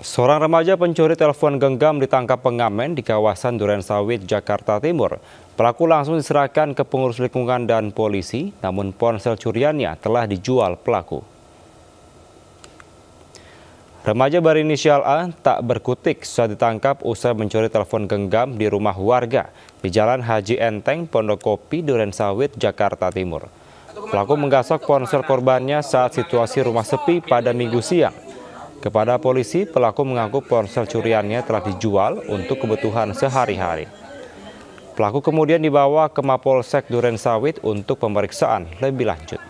Seorang remaja pencuri telepon genggam ditangkap pengamen di kawasan Duren Sawit, Jakarta Timur. Pelaku langsung diserahkan ke pengurus lingkungan dan polisi, namun ponsel curiannya telah dijual pelaku. Remaja berinisial A tak berkutik saat ditangkap usai mencuri telepon genggam di rumah warga di Jalan Haji Enteng, Pondokopi, Duren Sawit, Jakarta Timur. Pelaku menggasak ponsel korbannya saat situasi rumah sepi pada minggu siang. Kepada polisi, pelaku mengaku ponsel curiannya telah dijual untuk kebutuhan sehari-hari. Pelaku kemudian dibawa ke Mapolsek Duren Sawit untuk pemeriksaan lebih lanjut.